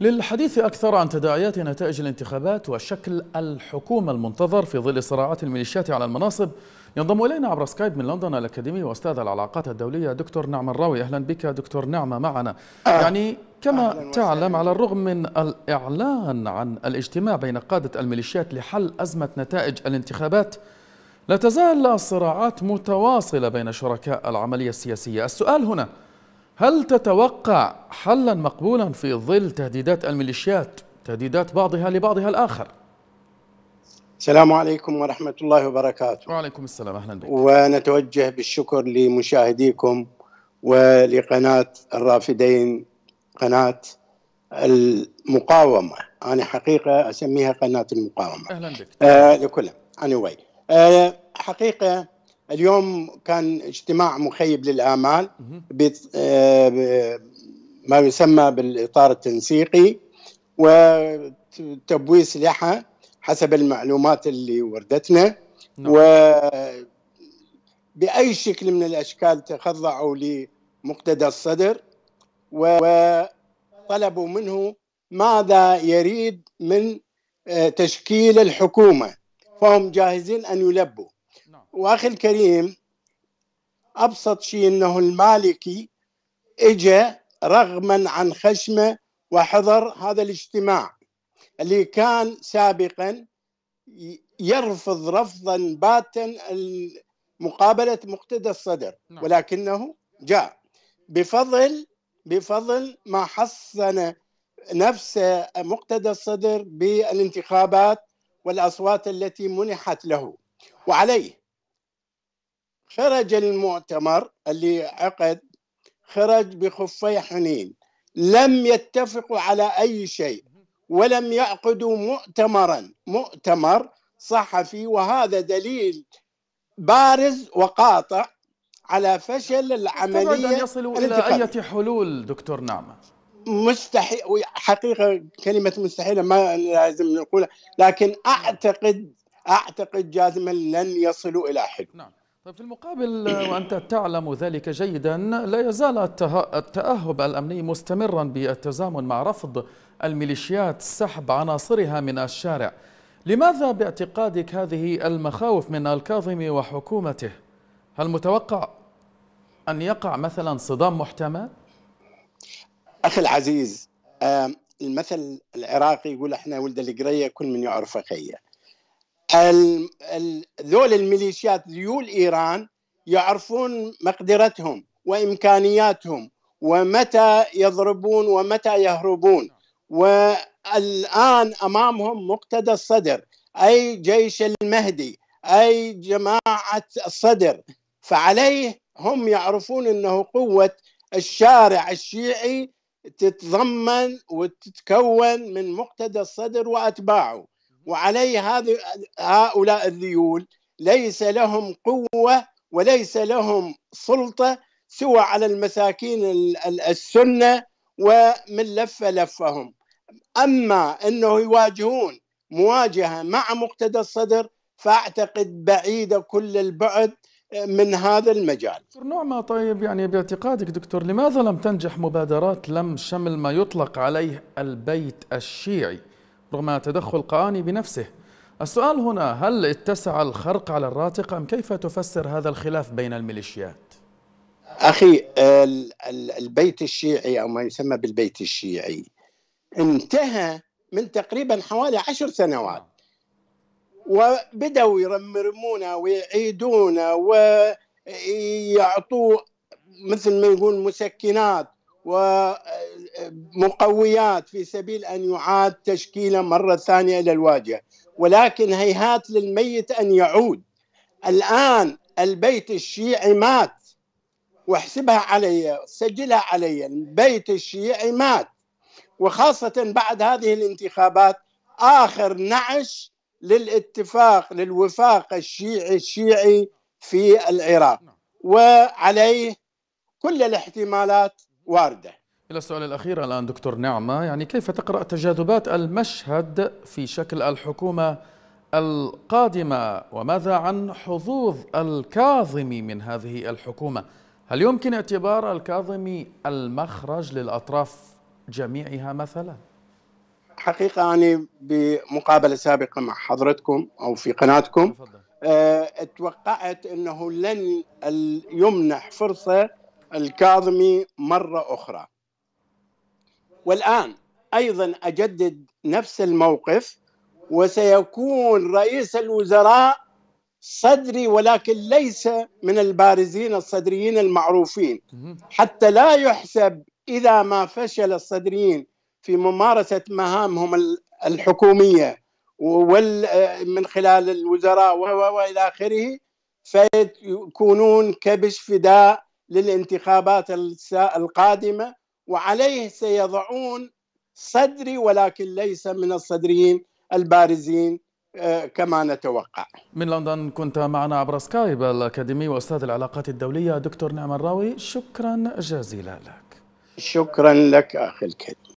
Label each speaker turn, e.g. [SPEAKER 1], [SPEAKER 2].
[SPEAKER 1] للحديث أكثر عن تداعيات نتائج الانتخابات وشكل الحكومة المنتظر في ظل صراعات الميليشيات على المناصب ينضم إلينا عبر سكايب من لندن الأكاديمي وأستاذ العلاقات الدولية دكتور نعمة الراوي أهلا بك دكتور نعمة معنا يعني كما تعلم على الرغم من الإعلان عن الاجتماع بين قادة الميليشيات لحل أزمة نتائج الانتخابات لا تزال الصراعات متواصلة بين شركاء العملية السياسية السؤال هنا هل تتوقع حلا مقبولا في ظل تهديدات الميليشيات تهديدات بعضها لبعضها الآخر
[SPEAKER 2] السلام عليكم ورحمة الله وبركاته وعليكم السلام أهلا بك ونتوجه بالشكر لمشاهديكم ولقناة الرافدين قناة المقاومة أنا حقيقة أسميها قناة المقاومة أهلا بك آه لكل anyway. آه حقيقة اليوم كان اجتماع مخيب للآمال آه، ما يسمى بالإطار التنسيقي وتبويس لحى حسب المعلومات اللي وردتنا نعم. و بأي شكل من الأشكال تخضعوا لمقتدى الصدر وطلبوا منه ماذا يريد من آه، تشكيل الحكومة فهم جاهزين أن يلبوا واخي الكريم ابسط شيء انه المالكي اجى رغما عن خشمه وحضر هذا الاجتماع اللي كان سابقا يرفض رفضا باتا مقابله مقتدى الصدر نعم. ولكنه جاء بفضل بفضل ما حصن نفسه مقتدى الصدر بالانتخابات والاصوات التي منحت له وعليه خرج المؤتمر اللي عقد خرج بخفي حنين لم يتفقوا على أي شيء ولم يعقدوا مؤتمرا مؤتمر صحفي وهذا دليل بارز وقاطع على فشل العملية أن يصلوا إلى
[SPEAKER 1] أي حلول دكتور نعمة
[SPEAKER 2] مستحيل حقيقة كلمة مستحيلة ما لازم نقولها لكن أعتقد أعتقد جازما لن يصلوا إلى حلول نعم. طيب
[SPEAKER 1] في المقابل آه، وأنت تعلم ذلك جيدا لا يزال التأهب الأمني مستمرا بالتزامن مع رفض الميليشيات سحب عناصرها من الشارع لماذا باعتقادك هذه المخاوف من الكاظمي وحكومته هل متوقع أن يقع مثلا صدام محتمل؟
[SPEAKER 2] أخي العزيز المثل العراقي يقول احنا ولد القرية كل من يعرف خيه ذول الميليشيات ذيول ايران يعرفون مقدرتهم وامكانياتهم ومتى يضربون ومتى يهربون والان امامهم مقتدى الصدر اي جيش المهدي اي جماعه الصدر فعليه هم يعرفون انه قوه الشارع الشيعي تتضمن وتتكون من مقتدى الصدر واتباعه وعليه هذه هؤلاء الذيول ليس لهم قوة وليس لهم سلطة سوى على المساكين السنة ومن لف لفهم أما أنه يواجهون مواجهة مع مقتدى الصدر فأعتقد بعيدة كل البعد من هذا المجال
[SPEAKER 1] دكتور نعمة طيب يعني باعتقادك دكتور لماذا لم تنجح مبادرات لم شمل ما يطلق عليه البيت الشيعي رغم تدخل قاني بنفسه السؤال هنا هل اتسع الخرق على الراتق أم كيف تفسر هذا الخلاف بين الميليشيات؟
[SPEAKER 2] أخي البيت الشيعي أو ما يسمى بالبيت الشيعي انتهى من تقريبا حوالي عشر سنوات وبدأوا يرمرمونا ويعيدونا ويعطوه مثل ما يقول مسكنات ومقويات في سبيل ان يعاد تشكيله مره ثانيه الى الواجهه ولكن هيهات للميت ان يعود الان البيت الشيعي مات واحسبها علي سجلها علي البيت الشيعي مات وخاصه بعد هذه الانتخابات اخر نعش للاتفاق للوفاق الشيعي الشيعي في العراق نعم. وعليه كل الاحتمالات وارده.
[SPEAKER 1] الى السؤال الاخير الان دكتور نعمه يعني كيف تقرا تجاذبات المشهد في شكل الحكومه القادمه وماذا عن حظوظ الكاظمي من هذه الحكومه؟ هل يمكن اعتبار الكاظمي المخرج للاطراف جميعها مثلا؟
[SPEAKER 2] حقيقه انا بمقابله سابقه مع حضرتكم او في قناتكم آه، اتوقعت انه لن يمنح فرصه الكاظمي مرة أخرى والآن أيضا أجدد نفس الموقف وسيكون رئيس الوزراء صدري ولكن ليس من البارزين الصدريين المعروفين حتى لا يحسب إذا ما فشل الصدريين في ممارسة مهامهم الحكومية من خلال الوزراء وإلى آخره فيكونون كبش فداء للانتخابات القادمه وعليه سيضعون صدري ولكن ليس من الصدريين البارزين آه، كما نتوقع
[SPEAKER 1] من لندن كنت معنا عبر سكايب الأكاديمي وأستاذ العلاقات الدولية دكتور نعم الراوي شكرا جزيلا لك
[SPEAKER 2] شكرا لك أخي الكريم